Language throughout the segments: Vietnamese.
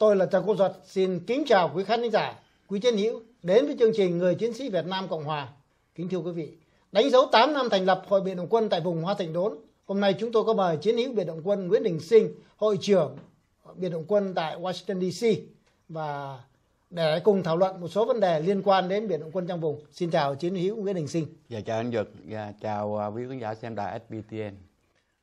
Tôi là Trần Cô Duật, xin kính chào quý khán giả, quý chiến hữu đến với chương trình Người Chiến sĩ Việt Nam Cộng Hòa. Kính thưa quý vị, đánh dấu 8 năm thành lập Hội Biệt động quân tại vùng Hoa Thịnh Đốn. Hôm nay chúng tôi có mời chiến hữu Biệt động quân Nguyễn Đình Sinh, Hội trưởng Biệt động quân tại Washington DC và để cùng thảo luận một số vấn đề liên quan đến Biệt động quân trong vùng. Xin chào chiến hữu Nguyễn Đình Sinh. Dạ chào anh Duật, dạ, chào à, quý khán giả xem đài SBTN.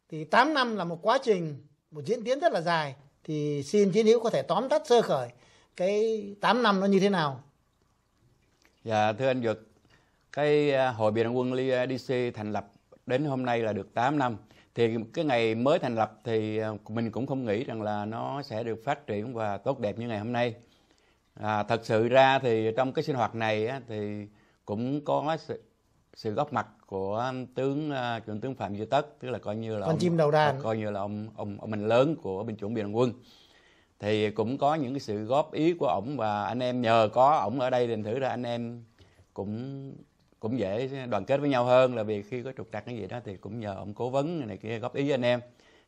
Thì 8 năm là một quá trình, một diễn tiến rất là dài thì xin chiến hữu có thể tóm tắt sơ khởi cái 8 năm nó như thế nào dạ thưa anh Dược cái à, hội bị động quân DC à, thành lập đến hôm nay là được 8 năm thì cái ngày mới thành lập thì à, mình cũng không nghĩ rằng là nó sẽ được phát triển và tốt đẹp như ngày hôm nay à, thật sự ra thì trong cái sinh hoạt này á, thì cũng có sự góp mặt của tướng chuẩn à, tướng phạm duy tất tức là coi như là con ông, chim đầu đàn coi như là ông ông ông mình lớn của binh chủng biên quân thì cũng có những cái sự góp ý của ổng và anh em nhờ có ổng ở đây thì thử ra anh em cũng cũng dễ đoàn kết với nhau hơn là vì khi có trục trặc cái gì đó thì cũng nhờ ông cố vấn này kia góp ý với anh em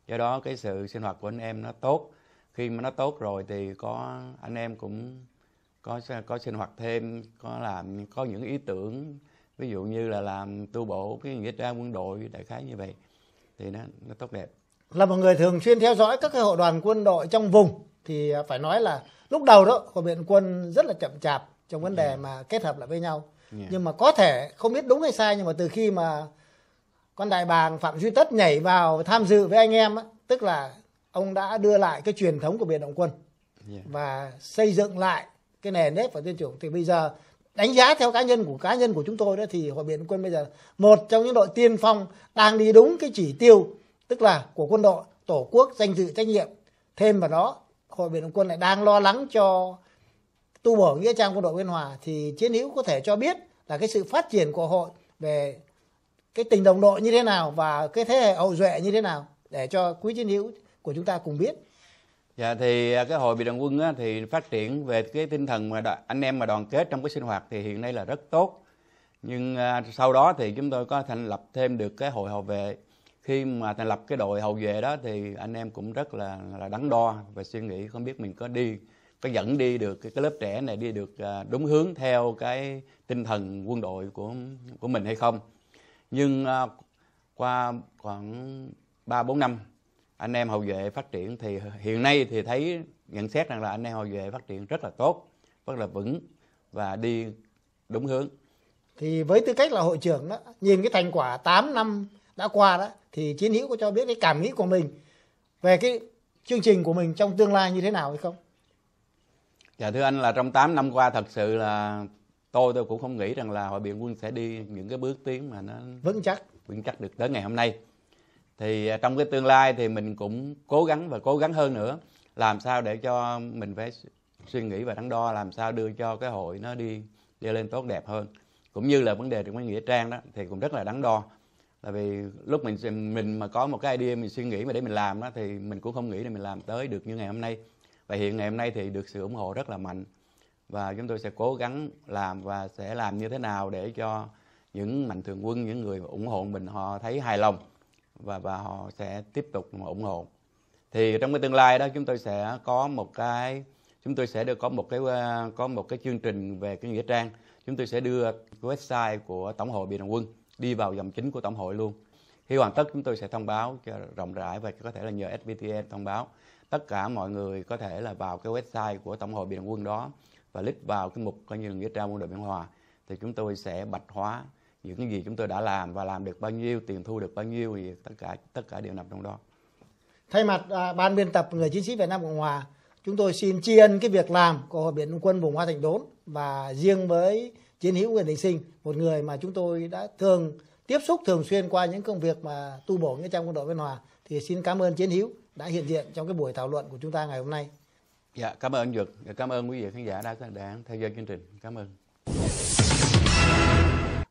do đó cái sự sinh hoạt của anh em nó tốt khi mà nó tốt rồi thì có anh em cũng có có sinh hoạt thêm có làm có những ý tưởng ví dụ như là làm tu bổ cái nghĩa trang quân đội đại khái như vậy thì nó nó tốt đẹp là một người thường xuyên theo dõi các cái hội đoàn quân đội trong vùng thì phải nói là lúc đầu đó của biện quân rất là chậm chạp trong vấn đề yeah. mà kết hợp lại với nhau yeah. nhưng mà có thể không biết đúng hay sai nhưng mà từ khi mà con đại bàng phạm duy tất nhảy vào tham dự với anh em á, tức là ông đã đưa lại cái truyền thống của biệt động quân yeah. và xây dựng lại cái nền nếp và tuyên chủng thì bây giờ đánh giá theo cá nhân của cá nhân của chúng tôi đó thì hội biển quân bây giờ một trong những đội tiên phong đang đi đúng cái chỉ tiêu tức là của quân đội tổ quốc danh dự trách nhiệm thêm vào đó hội biển quân lại đang lo lắng cho tu bổ nghĩa trang quân đội biên hòa thì chiến hữu có thể cho biết là cái sự phát triển của hội về cái tình đồng đội như thế nào và cái thế hệ hậu duệ như thế nào để cho quý chiến hữu của chúng ta cùng biết Dạ thì à, cái hội bị đoàn quân á, thì phát triển về cái tinh thần mà anh em mà đoàn kết trong cái sinh hoạt thì hiện nay là rất tốt. Nhưng à, sau đó thì chúng tôi có thành lập thêm được cái hội hậu vệ. Khi mà thành lập cái đội hậu vệ đó thì anh em cũng rất là là đắn đo và suy nghĩ không biết mình có đi có dẫn đi được cái, cái lớp trẻ này đi được à, đúng hướng theo cái tinh thần quân đội của của mình hay không. Nhưng à, qua khoảng 3 4 năm anh em hậu vệ phát triển thì hiện nay thì thấy nhận xét rằng là anh em hậu vệ phát triển rất là tốt rất là vững và đi đúng hướng thì với tư cách là hội trưởng đó nhìn cái thành quả 8 năm đã qua đó thì chiến hữu có cho biết cái cảm nghĩ của mình về cái chương trình của mình trong tương lai như thế nào hay không dạ thưa anh là trong 8 năm qua thật sự là tôi tôi cũng không nghĩ rằng là hội biện quân sẽ đi những cái bước tiến mà nó vững chắc vững chắc được tới ngày hôm nay thì à, trong cái tương lai thì mình cũng cố gắng và cố gắng hơn nữa làm sao để cho mình phải suy nghĩ và đắn đo làm sao đưa cho cái hội nó đi đi lên tốt đẹp hơn cũng như là vấn đề cái nghĩa trang đó thì cũng rất là đắn đo là vì lúc mình mình mà có một cái idea mình suy nghĩ mà để mình làm đó thì mình cũng không nghĩ là mình làm tới được như ngày hôm nay và hiện ngày hôm nay thì được sự ủng hộ rất là mạnh và chúng tôi sẽ cố gắng làm và sẽ làm như thế nào để cho những mạnh thường quân những người ủng hộ mình họ thấy hài lòng và và họ sẽ tiếp tục ủng hộ thì trong cái tương lai đó chúng tôi sẽ có một cái chúng tôi sẽ được có một cái ờ, có một cái chương trình về cái nghĩa trang chúng tôi sẽ đưa website của tổng hội bị động quân đi vào dòng chính của tổng hội luôn khi hoàn tất chúng tôi sẽ thông báo cho rộng rãi và có thể là nhờ SBTN e thông báo tất cả mọi người có thể là vào cái website của tổng hội bị động quân đó và click vào cái mục coi như là nghĩa trang quân đội biên hòa thì chúng tôi sẽ bạch hóa những cái gì chúng tôi đã làm và làm được bao nhiêu tiền thu được bao nhiêu thì tất cả tất cả đều nằm trong đó thay mặt à, ban biên tập người chiến sĩ Việt Nam Cộng Hòa chúng tôi xin tri ân cái việc làm của hội biển quân vùng Hoa Thành Đốn và riêng với chiến hữu Nguyễn Đình Sinh một người mà chúng tôi đã thường tiếp xúc thường xuyên qua những công việc mà tu bổ nghĩa trang quân đội Biên Hòa thì xin cảm ơn chiến hữu đã hiện diện trong cái buổi thảo luận của chúng ta ngày hôm nay. Dạ, cảm ơn Dược, cảm ơn quý vị khán giả đã, đã tham gia chương trình. Cảm ơn.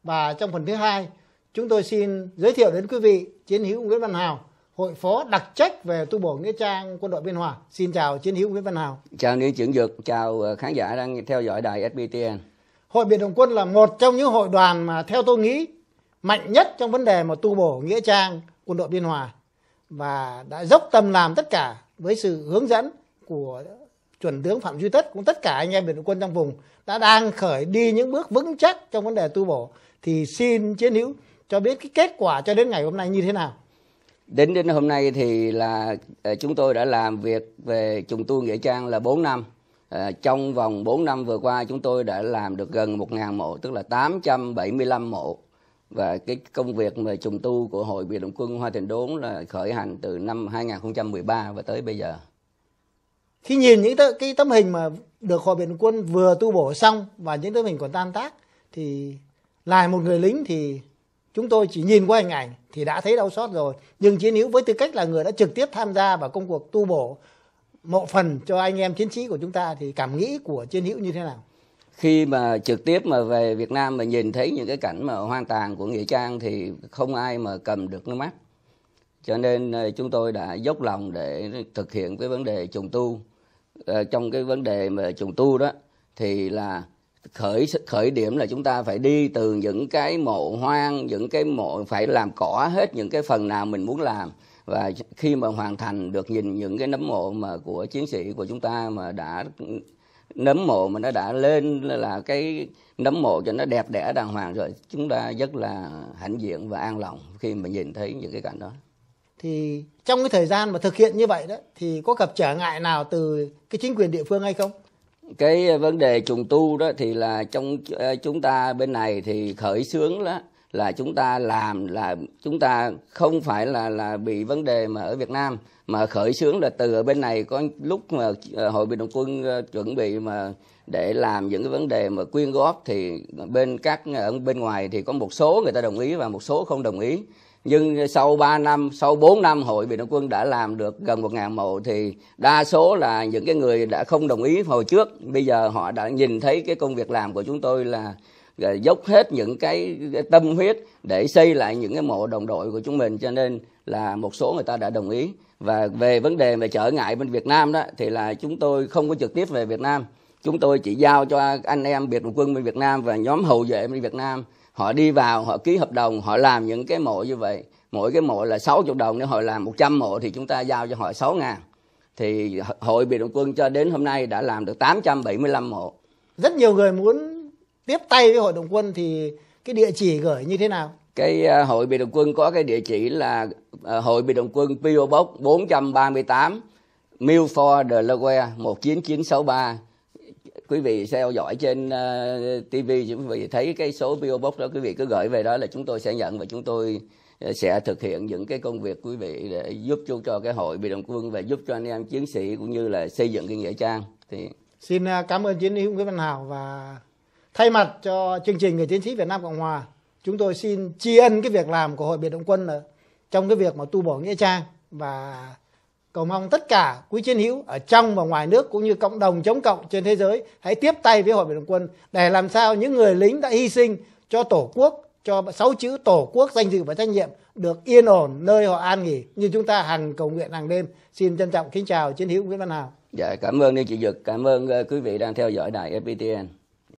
Và trong phần thứ hai, chúng tôi xin giới thiệu đến quý vị Chiến hữu Nguyễn Văn Hào, hội phó đặc trách về tu bổ nghĩa trang quân đội biên hòa. Xin chào Chiến hữu Nguyễn Văn Hào. Chào Nguyễn Trưởng Dược, chào ờ, khán giả đang theo dõi đài SBTN. Hội Biệt Đồng Quân là một trong những hội đoàn mà theo tôi nghĩ mạnh nhất trong vấn đề mà tu bổ nghĩa trang quân đội biên hòa và đã dốc tâm làm tất cả với sự hướng dẫn của chuẩn tướng phạm duy tất cũng tất cả anh em biệt đội quân trong vùng đã đang khởi đi những bước vững chắc trong vấn đề tu bổ thì xin chiến hữu cho biết cái kết quả cho đến ngày hôm nay như thế nào đến đến hôm nay thì là ờ, chúng tôi đã làm việc về trùng tu nghĩa trang là 4 năm à, trong vòng 4 năm vừa qua chúng tôi đã làm được gần 1.000 mộ tức là 875 mộ và cái công việc mà trùng tu của hội biệt động quân Hoa Thành Đốn là khởi hành từ năm 2013 và tới bây giờ khi nhìn những cái tấm hình mà được hội biển quân vừa tu bổ xong và những tấm hình còn tan tác thì lại một người lính thì chúng tôi chỉ nhìn qua hình ảnh thì đã thấy đau xót rồi nhưng chiến hữu với tư cách là người đã trực tiếp tham gia vào công cuộc tu bổ mộ phần cho anh em chiến sĩ của chúng ta thì cảm nghĩ của chiến hữu như thế nào khi mà trực tiếp mà về Việt Nam mà nhìn thấy những cái cảnh mà hoang tàn của nghĩa trang thì không ai mà cầm được nước mắt cho nên ờ, chúng tôi đã dốc lòng để thực hiện cái vấn đề trùng tu ờ, trong cái vấn đề mà trùng tu đó thì là khởi khởi điểm là chúng ta phải đi từ những cái mộ hoang những cái mộ phải làm cỏ hết những cái phần nào mình muốn làm và khi mà hoàn thành được nhìn những cái nấm mộ mà của chiến sĩ của chúng ta mà đã nấm mộ mà nó đã lên là cái nấm mộ cho nó đẹp đẽ đàng hoàng rồi chúng ta rất là hãnh diện và an lòng khi mà nhìn thấy những cái cảnh đó thì trong cái thời gian mà thực hiện như vậy đó thì có gặp trở ngại nào từ cái chính quyền địa phương hay không? Cái vấn đề trùng tu đó thì là trong ờ, chúng ta bên này thì khởi xướng đó là chúng ta làm là chúng ta không phải là là bị vấn đề mà ở Việt Nam mà khởi xướng là từ ở bên này có lúc mà ờ, hội bị đồng quân ờ, chuẩn bị mà để làm những cái vấn đề mà quyên góp thì bên các ở bên ngoài thì có một số người ta đồng ý và một số không đồng ý nhưng sau 3 năm, sau 4 năm hội việt nam Quân đã làm được gần 1.000 mộ thì đa số là những cái người đã không đồng ý hồi trước. Bây giờ họ đã nhìn thấy cái công việc làm của chúng tôi là ờ, dốc hết những cái tâm huyết để xây lại những cái mộ đồng đội của chúng mình cho nên là một số người ta đã đồng ý và về vấn đề về trở ngại bên Việt Nam đó thì là chúng tôi không có trực tiếp về Việt Nam chúng tôi chỉ giao cho anh em việt nam quân bên Việt Nam và nhóm hậu vệ bên Việt Nam họ đi vào họ ký hợp đồng họ làm những cái mộ như vậy mỗi cái mộ là 60 đồng nếu họ làm 100 mộ thì chúng ta giao cho họ 6 ngàn thì hội biệt động quân cho đến hôm nay đã làm được 875 mộ rất nhiều người muốn tiếp tay với hội đồng quân thì cái địa chỉ gửi như thế nào cái ờ, hội biệt động quân có cái địa chỉ là ờ, hội biệt động quân PO Box 438 Milford Delaware 19963 quý vị theo dõi trên uh, TV quý vị thấy cái số PO Box đó quý vị cứ gửi về đó là chúng tôi sẽ nhận và chúng tôi ờ, sẽ thực hiện những cái công việc quý vị để giúp cho, cho cái hội bị động quân và giúp cho anh em chiến sĩ cũng như là xây dựng cái nghĩa trang thì xin ờ, cảm ơn chiến sĩ Nguyễn Văn Hảo và thay mặt cho chương trình người chiến sĩ Việt Nam Cộng Hòa chúng tôi xin tri ân cái việc làm của hội biệt động quân ở trong cái việc mà tu bổ nghĩa trang và Cầu mong tất cả quý chiến hữu ở trong và ngoài nước cũng như cộng đồng chống cộng trên thế giới hãy tiếp tay với Hội Việt Đồng Quân để làm sao những người lính đã hy sinh cho Tổ quốc, cho sáu chữ Tổ quốc danh dự và trách nhiệm được yên ổn nơi họ an nghỉ như chúng ta hàng cầu nguyện hàng đêm. Xin trân trọng kính chào chiến hữu Nguyễn Văn Hào. Dạ, cảm ơn anh chị Dực, cảm ơn ờ, quý vị đang theo dõi đài FPTN.